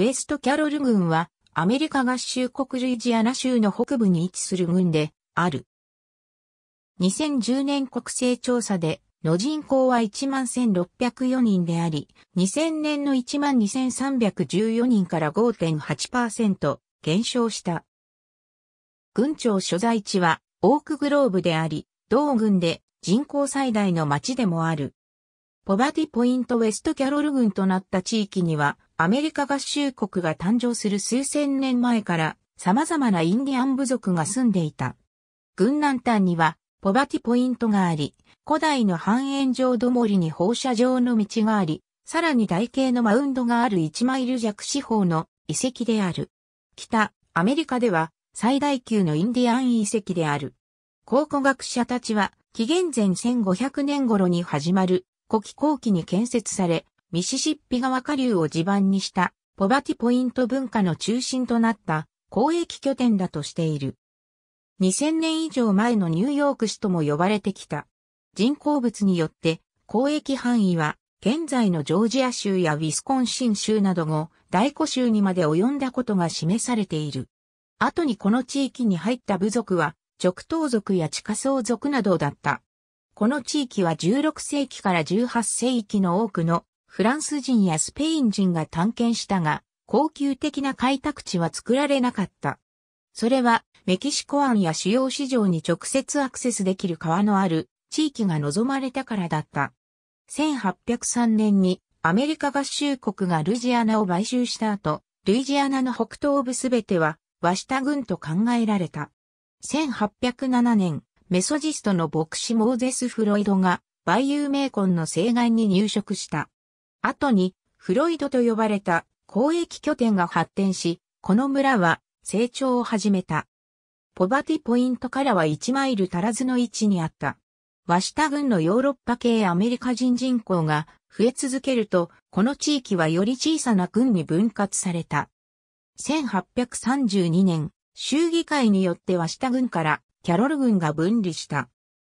ウェストキャロル郡は、アメリカ合衆国ルイジアナ州の北部に位置する郡で、ある。2010年国勢調査で、の人口は11,604人であり、2000年の12,314人から5.8%減少した。郡庁所在地はオークグローブであり、同郡で人口最大の町でもある。ポバティポイントウェストキャロル郡となった地域には、アメリカ合衆国が誕生する数千年前から様々なインディアン部族が住んでいた。軍南端にはポバティポイントがあり、古代の半円状どもりに放射状の道があり、さらに台形のマウンドがある1マイル弱四方の遺跡である。北、アメリカでは最大級のインディアン遺跡である。考古学者たちは、紀元前1500年頃に始まる、古希後期に建設され、ミシシッピ川下流を地盤にしたポバティポイント文化の中心となった交易拠点だとしている。2000年以上前のニューヨーク市とも呼ばれてきた。人工物によって交易範囲は現在のジョージア州やウィスコンシン州なども大古州にまで及んだことが示されている。後にこの地域に入った部族は直頭族や地下層族などだった。この地域は16世紀から18世紀の多くのフランス人やスペイン人が探検したが、高級的な開拓地は作られなかった。それは、メキシコ湾や主要市場に直接アクセスできる川のある地域が望まれたからだった。1803年にアメリカ合衆国がルジアナを買収した後、ルイジアナの北東部すべてはワシタ軍と考えられた。1807年、メソジストの牧師モーゼス・フロイドがバイユーメイコンの西岸に入植した。後にフロイドと呼ばれた交易拠点が発展し、この村は成長を始めた。ポバティポイントからは1マイル足らずの位置にあった。ワシタ軍のヨーロッパ系アメリカ人人口が増え続けると、この地域はより小さな軍に分割された。1832年、州議会によってワシタ軍からキャロル軍が分離した。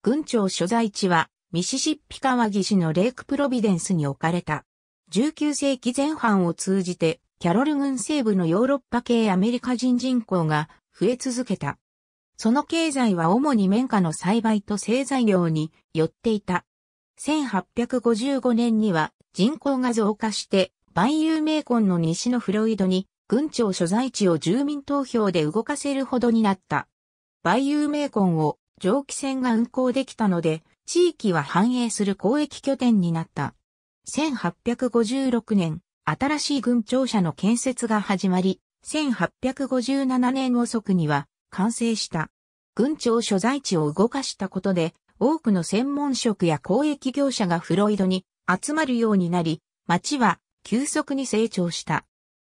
軍庁所在地はミシシッピ川岸のレイクプロビデンスに置かれた。19世紀前半を通じて、キャロル軍西部のヨーロッパ系アメリカ人人口が増え続けた。その経済は主に綿花の栽培と製材業によっていた。1855年には人口が増加して、万有名根の西のフロイドに、軍庁所在地を住民投票で動かせるほどになった。万有名ンを蒸気船が運行できたので、地域は繁栄する交易拠点になった。1856年、新しい軍庁舎の建設が始まり、1857年遅くには完成した。軍庁所在地を動かしたことで、多くの専門職や公益業者がフロイドに集まるようになり、町は急速に成長した。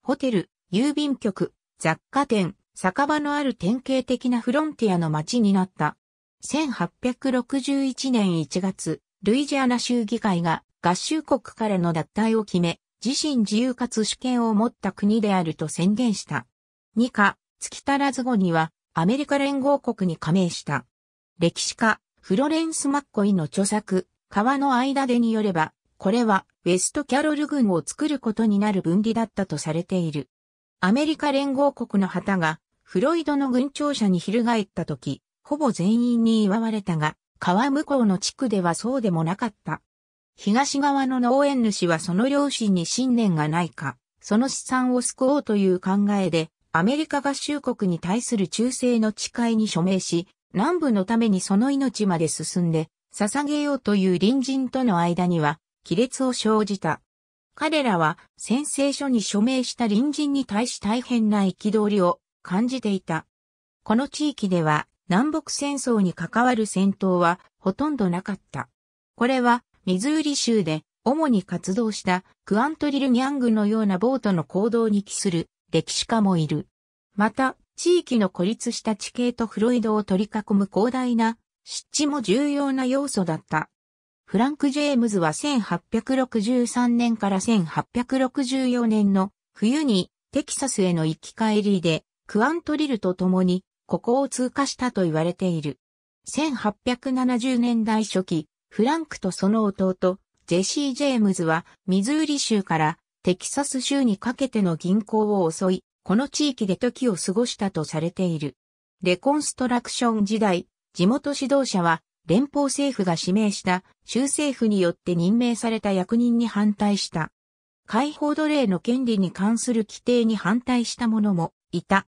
ホテル、郵便局、雑貨店、酒場のある典型的なフロンティアの町になった。1861年1月、ルイジアナ州議会が合衆国からの脱退を決め、自身自由かつ主権を持った国であると宣言した。二課、月足らず後には、アメリカ連合国に加盟した。歴史家、フロレンス・マッコイの著作、川の間でによれば、これは、ウェストキャロル軍を作ることになる分離だったとされている。アメリカ連合国の旗が、フロイドの軍庁舎に翻った時、ほぼ全員に祝われたが、川向こうの地区ではそうでもなかった。東側の農園主はその両親に信念がないか、その資産を救おうという考えで、アメリカ合衆国に対する忠誠の誓いに署名し、南部のためにその命まで進んで、捧げようという隣人との間には、亀裂を生じた。彼らは宣誓書に署名した隣人に対し大変な憤りを感じていた。この地域では南北戦争に関わる戦闘はほとんどなかった。これはミズーリ州で主に活動したクアントリル・ニャングのようなボートの行動に帰する歴史家もいる。また、地域の孤立した地形とフロイドを取り囲む広大な湿地も重要な要素だった。フランク・ジェームズは1863年から1864年の冬にテキサスへの行き帰りでクアントリルと共にここを通過したと言われている。1870年代初期、フランクとその弟、ジェシー・ジェームズは、ミズーリ州からテキサス州にかけての銀行を襲い、この地域で時を過ごしたとされている。レコンストラクション時代、地元指導者は連邦政府が指名した州政府によって任命された役人に反対した。解放奴隷の権利に関する規定に反対した者もいた。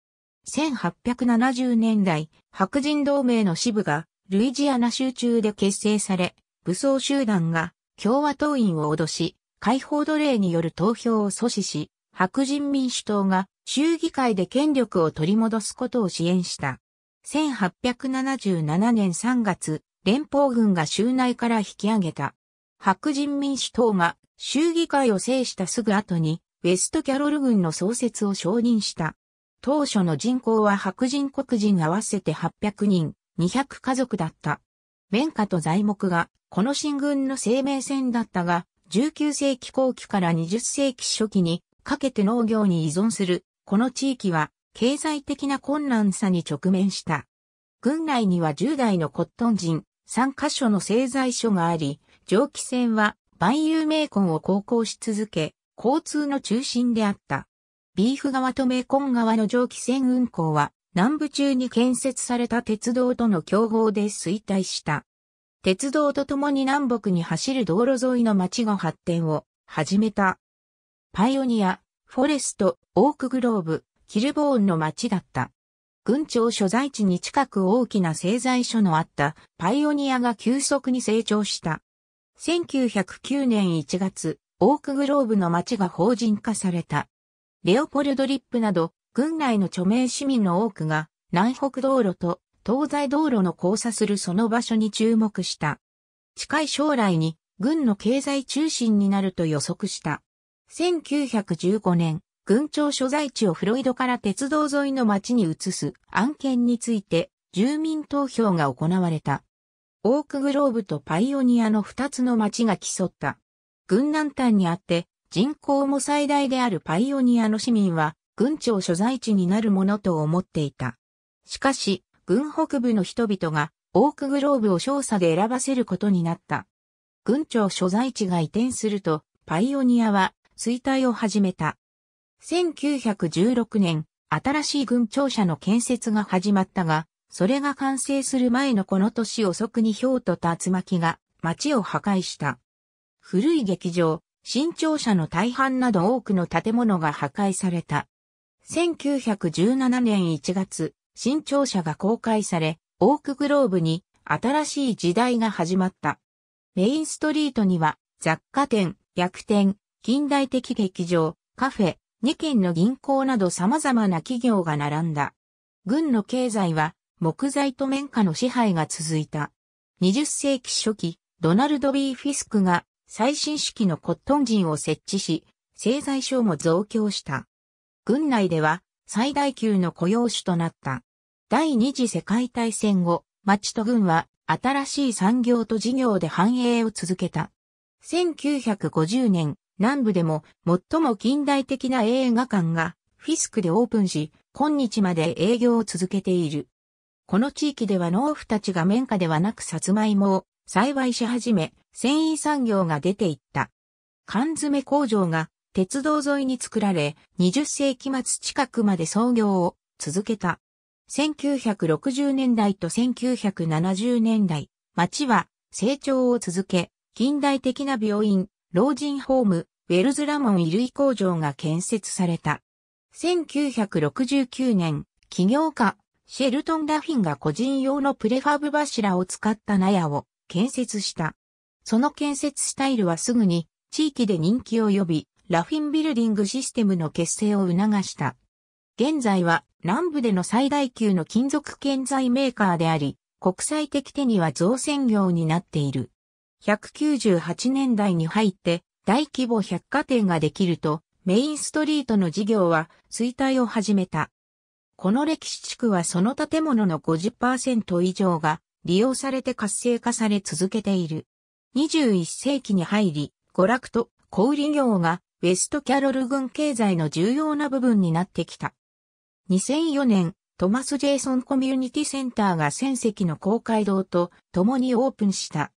1870年代、白人同盟の支部がルイジアナ州中で結成され、武装集団が共和党員を脅し、解放奴隷による投票を阻止し、白人民主党が州議会で権力を取り戻すことを支援した。1877年3月、連邦軍が州内から引き上げた。白人民主党が州議会を制したすぐ後に、ウェストキャロル軍の創設を承認した。当初の人口は白人黒人合わせて800人、200家族だった。綿花と材木が、この新軍の生命線だったが、19世紀後期から20世紀初期にかけて農業に依存する、この地域は経済的な困難さに直面した。軍内には10代のコットン人3カ所の製材所があり、蒸気船は万有名根を航行し続け、交通の中心であった。ビーフ川と名根川の蒸気船運航は南部中に建設された鉄道との競合で衰退した。鉄道とともに南北に走る道路沿いの町が発展を始めた。パイオニア、フォレスト、オークグローブ、キルボーンの町だった。軍庁所在地に近く大きな製材所のあったパイオニアが急速に成長した。1909年1月、オークグローブの町が法人化された。レオポルドリップなど郡内の著名市民の多くが南北道路と東西道路の交差するその場所に注目した。近い将来に軍の経済中心になると予測した。1915年、軍庁所在地をフロイドから鉄道沿いの町に移す案件について住民投票が行われた。オークグローブとパイオニアの2つの町が競った。軍南端にあって人口も最大であるパイオニアの市民は軍庁所在地になるものと思っていた。しかし、軍北部の人々がオークグローブを少佐で選ばせることになった。軍庁所在地が移転すると、パイオニアは衰退を始めた。1916年、新しい軍庁舎の建設が始まったが、それが完成する前のこの年遅くに氷と竜巻が街を破壊した。古い劇場、新庁舎の大半など多くの建物が破壊された。1917年1月、新庁舎が公開され、オークグローブに新しい時代が始まった。メインストリートには雑貨店、逆転、近代的劇場、カフェ、2軒の銀行など様々な企業が並んだ。軍の経済は木材と綿花の支配が続いた。20世紀初期、ドナルド・ビー・フィスクが最新式のコットン人を設置し、製材所も増強した。軍内では最大級の雇用主となった。第二次世界大戦後、町と軍は新しい産業と事業で繁栄を続けた。1950年、南部でも最も近代的な映画館がフィスクでオープンし、今日まで営業を続けている。この地域では農夫たちが綿花ではなくサツマイモを栽培し始め、繊維産業が出ていった。缶詰工場が鉄道沿いに作られ、20世紀末近くまで創業を続けた。1960年代と1970年代、町は成長を続け、近代的な病院、老人ホーム、ウェルズラモン衣類工場が建設された。1969年、起業家、シェルトン・ラフィンが個人用のプレファブ柱を使った納屋を建設した。その建設スタイルはすぐに地域で人気を呼び、ラフィンビルディングシステムの結成を促した。現在は南部での最大級の金属建材メーカーであり、国際的手には造船業になっている。198年代に入って大規模百貨店ができると、メインストリートの事業は衰退を始めた。この歴史地区はその建物の50%以上が利用されて活性化され続けている。21世紀に入り、娯楽と小売業がウェストキャロル軍経済の重要な部分になってきた。2004年、トマス・ジェイソン・コミュニティセンターが戦績の公会堂と共にオープンした。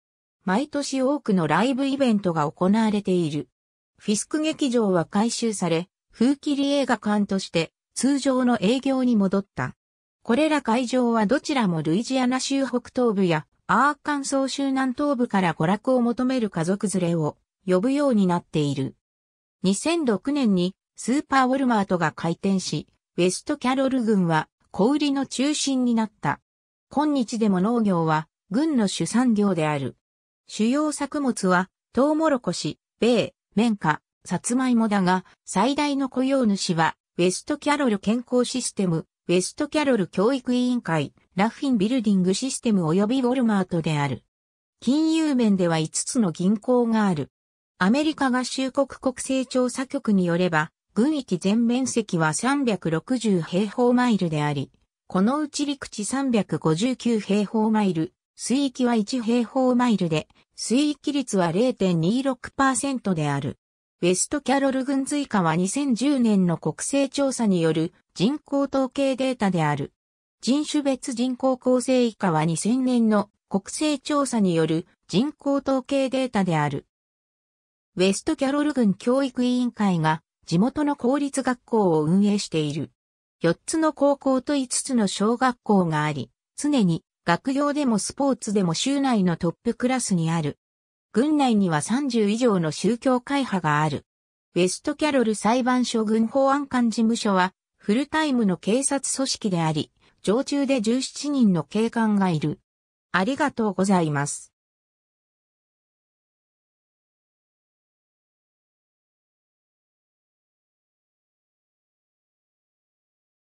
毎年多くのライブイベントが行われている。フィスク劇場は改修され、風切り映画館として通常の営業に戻った。これら会場はどちらもルイジアナ州北東部やアーカンソー州南東部から娯楽を求める家族連れを呼ぶようになっている。2006年にスーパーウォルマートが開店し、ウェストキャロル郡は小売りの中心になった。今日でも農業は郡の主産業である。主要作物はトウモロコシ、米、綿花、サツマイモだが、最大の雇用主は、ウェストキャロル健康システム、ウェストキャロル教育委員会、ラフィンビルディングシステム及びウォルマートである。金融面では5つの銀行がある。アメリカ合衆国国勢調査局によれば、軍域全面積は360平方マイルであり、このうち陸地359平方マイル、水域は1平方マイルで、水域率は0.26%である。ウェストキャロル軍随加は2010年の国勢調査による人口統計データである。人種別人口構成以下は2000年の国勢調査による人口統計データである。ウェストキャロル郡教育委員会が地元の公立学校を運営している。4つの高校と5つの小学校があり、常に学業でもスポーツでも州内のトップクラスにある。郡内には30以上の宗教会派がある。ウェストキャロル裁判所軍法案官事務所はフルタイムの警察組織であり、常駐で17人の警官がいる。ありがとうございます。